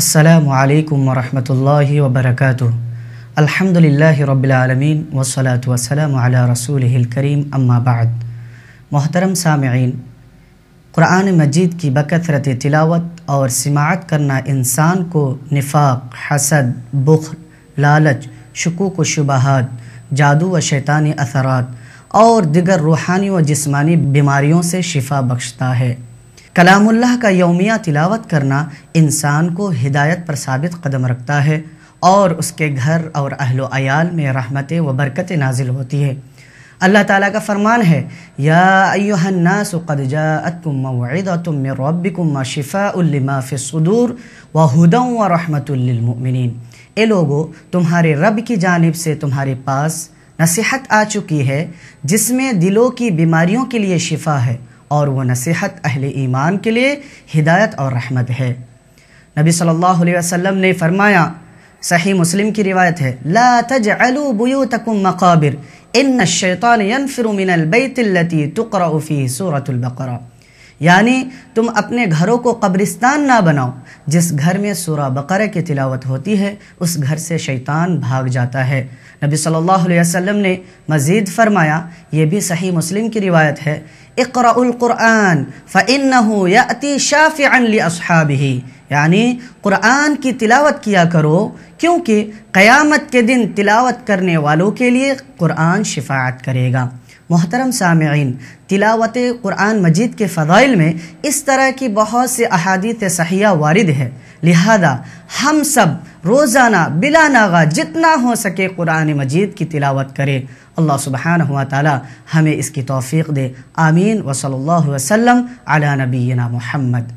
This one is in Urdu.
السلام علیکم ورحمۃ اللہ وبرکاتہ الحمد للہ رب العالمین وصلاۃ وسلم علی رسول الکریم بعد محترم سامعین قرآن مجید کی بکثرت تلاوت اور سماعت کرنا انسان کو نفاق حسد بخر لالچ شکوک و شبہات جادو و شیطانی اثرات اور دیگر روحانی و جسمانی بیماریوں سے شفا بخشتا ہے کلام اللہ کا یومیہ تلاوت کرنا انسان کو ہدایت پر ثابت قدم رکھتا ہے اور اس کے گھر اور اہل و عیال میں رحمتیں و برکتیں نازل ہوتی ہے اللہ تعالیٰ کا فرمان ہے یا ایوہ الناس قد جاءتکم من ربکم ما شفاء لما فی الصدور و حدم و للمؤمنین اے لوگو تمہارے رب کی جانب سے تمہارے پاس نصیحت آ چکی ہے جس میں دلوں کی بیماریوں کے لیے شفا ہے اور وہ نصیحت اہل ایمان کے لیے ہدایت اور رحمت ہے نبی صلی اللہ علیہ وسلم نے فرمایا صحیح مسلم کی روایت ہے لا تجعلوا بیوتکم مقابر ان الشیطان من البیت تقرأ سورة البقرہ یعنی تم اپنے گھروں کو قبرستان نہ بناؤ جس گھر میں سورہ بقرہ کی تلاوت ہوتی ہے اس گھر سے شیطان بھاگ جاتا ہے نبی صلی اللہ علیہ وسلم نے مزید فرمایا یہ بھی صحیح مسلم کی روایت ہے اقرا القرآن یعنی قرآن کی تلاوت کیا کرو کیونکہ قیامت کے دن تلاوت کرنے والوں کے لیے قرآن شفاعت کرے گا محترم سامعین تلاوت قرآن مجید کے فضائل میں اس طرح کی بہت سے احادیث صحیحہ وارد ہے لہذا ہم سب روزانہ بلا ناغا جتنا ہو سکے قرآن مجید کی تلاوت کرے اللہ سبحانہ وتعالی ہمیں اس کی توفیق دے آمین وصل اللہ وسلم علی نبینا محمد